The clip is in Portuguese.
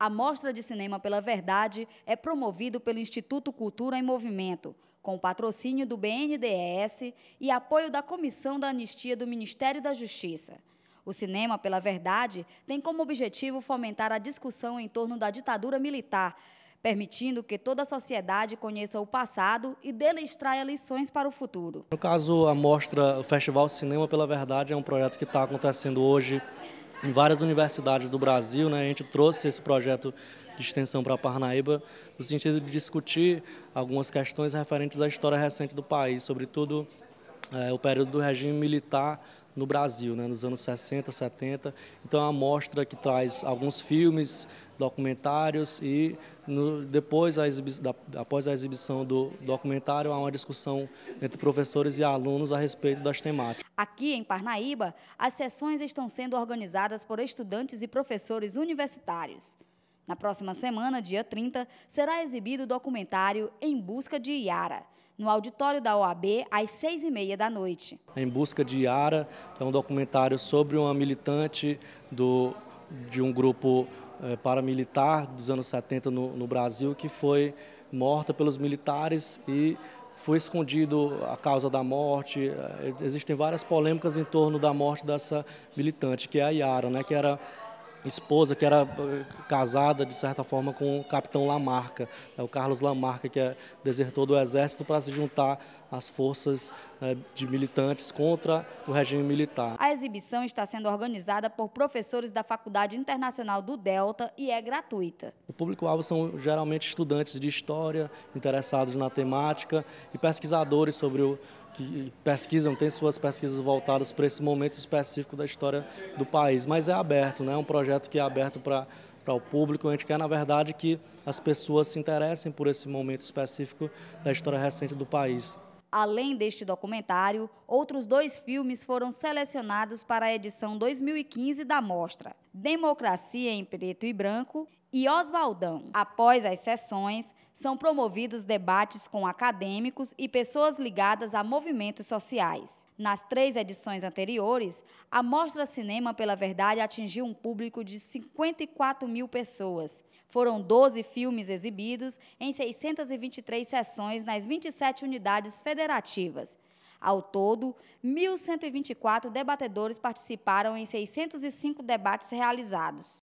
a Mostra de Cinema pela Verdade é promovido pelo Instituto Cultura em Movimento, com patrocínio do BNDES e apoio da Comissão da Anistia do Ministério da Justiça. O Cinema pela Verdade tem como objetivo fomentar a discussão em torno da ditadura militar, permitindo que toda a sociedade conheça o passado e dele extraia lições para o futuro. No caso, a mostra, o Festival Cinema pela Verdade é um projeto que está acontecendo hoje em várias universidades do Brasil. Né? A gente trouxe esse projeto de extensão para Parnaíba no sentido de discutir algumas questões referentes à história recente do país, sobretudo é, o período do regime militar no Brasil, né, nos anos 60, 70. Então é uma mostra que traz alguns filmes, documentários e no, depois, a da, após a exibição do documentário, há uma discussão entre professores e alunos a respeito das temáticas. Aqui em Parnaíba, as sessões estão sendo organizadas por estudantes e professores universitários. Na próxima semana, dia 30, será exibido o documentário Em Busca de Iara, no auditório da OAB às seis e meia da noite. Em Busca de Yara é um documentário sobre uma militante do, de um grupo é, paramilitar dos anos 70 no, no Brasil que foi morta pelos militares e foi escondido a causa da morte. Eh, existem várias polêmicas em torno da morte dessa militante, que é a Yara, né, que era esposa que era eh, casada, de certa forma, com o capitão Lamarca, é o Carlos Lamarca, que é desertor do Exército para se juntar às forças eh, de militantes contra o regime militar. A exibição está sendo organizada por professores da Faculdade Internacional do Delta e é gratuita. O público-alvo são geralmente estudantes de história, interessados na temática e pesquisadores sobre o que pesquisam, têm suas pesquisas voltadas para esse momento específico da história do país. Mas é aberto, né? é um projeto que é aberto para para o público. A gente quer, na verdade, que as pessoas se interessem por esse momento específico da história recente do país. Além deste documentário, outros dois filmes foram selecionados para a edição 2015 da mostra. Democracia em Preto e Branco e Oswaldão. Após as sessões, são promovidos debates com acadêmicos e pessoas ligadas a movimentos sociais. Nas três edições anteriores, a Mostra Cinema pela Verdade atingiu um público de 54 mil pessoas. Foram 12 filmes exibidos em 623 sessões nas 27 unidades federativas. Ao todo, 1.124 debatedores participaram em 605 debates realizados.